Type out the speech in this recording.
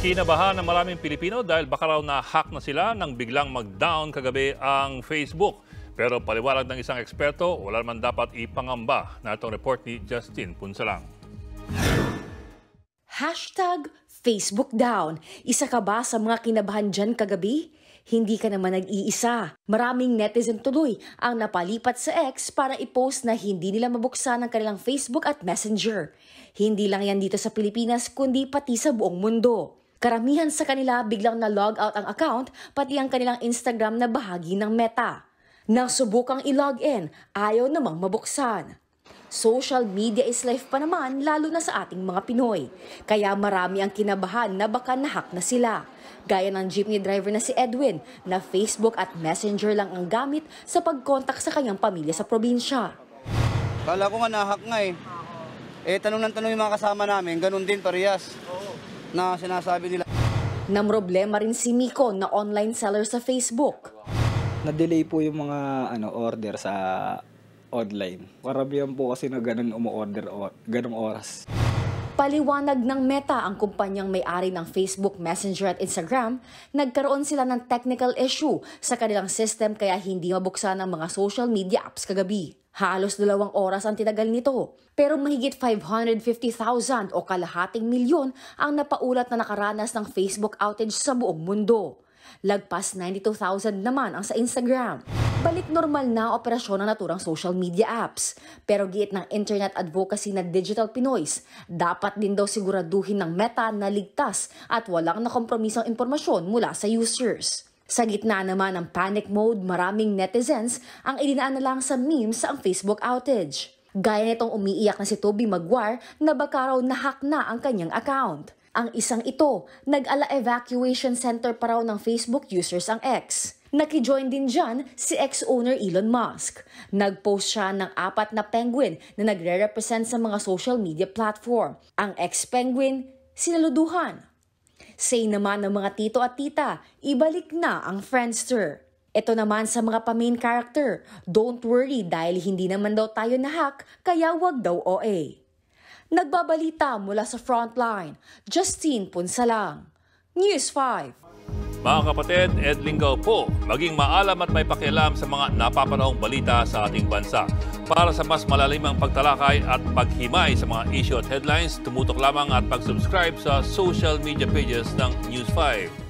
Kinabahan ng maraming Pilipino dahil baka raw na hack na sila nang biglang mag-down kagabi ang Facebook. Pero paliwanag ng isang eksperto, wala man dapat ipangamba na itong report ni Justin Punsalang. Hashtag Facebook down. Isa ka ba sa mga kinabahan dyan kagabi? Hindi ka naman nag-iisa. Maraming netizen tuloy ang napalipat sa X para i-post na hindi nila mabuksan ang kanilang Facebook at Messenger. Hindi lang yan dito sa Pilipinas kundi pati sa buong mundo. Karamihan sa kanila biglang na-log out ang account pati ang kanilang Instagram na bahagi ng Meta. Nang subukang i-log in, ayaw namang mabuksan. Social media is life pa naman lalo na sa ating mga Pinoy. Kaya marami ang kinabahan na baka nahak na sila. Gaya ng jeepney driver na si Edwin na Facebook at Messenger lang ang gamit sa pagkontak sa kanyang pamilya sa probinsya. Kala ko nga nahak nga eh. Eh tanong ng tanong yung mga kasama namin, ganun din parehas na sinasabi nila. Namroblema rin si Miko na online seller sa Facebook. Na-delay po yung mga ano order sa online. Karamihan po kasi na ganun umu-order or, ganung oras. Paliwanag ng Meta ang kumpanyang may-ari ng Facebook Messenger at Instagram, nagkaroon sila ng technical issue sa kanilang system kaya hindi mabuksan ang mga social media apps kagabi. Halos dalawang oras ang tinagal nito, pero mahigit 550,000 o kalahating milyon ang napaulat na nakaranas ng Facebook outage sa buong mundo. Lagpas 92,000 naman ang sa Instagram. Balik normal na operasyon ng naturang social media apps. Pero giit ng internet advocacy na Digital Pinoys, dapat din daw siguraduhin ng meta na ligtas at walang nakompromisang impormasyon mula sa users. Sa gitna naman ng panic mode, maraming netizens ang idinaan na lang sa memes sa Facebook outage. Gaya nitong umiiyak na si Toby Maguire na baka raw nahack na ang kanyang account. Ang isang ito, nag-ala evacuation center pa raw ng Facebook users ang X. Nakijoin din dyan si ex-owner Elon Musk. Nag-post siya ng apat na penguin na nagre-represent sa mga social media platform. Ang ex-penguin, sinaluduhan Say naman ng mga tito at tita, ibalik na ang Friendster. Ito naman sa mga pa-main character, don't worry dahil hindi naman daw tayo nahack, kaya wag daw OA. Nagbabalita mula sa frontline, Justine Punsalang, News 5. Mga kapatid, Ed Lingaw po, maging maalam at may pakialam sa mga napapanahong balita sa ating bansa. Para sa mas malalimang pagtalakay at paghimay sa mga issue at headlines, tumutok lamang at pag-subscribe sa social media pages ng News 5.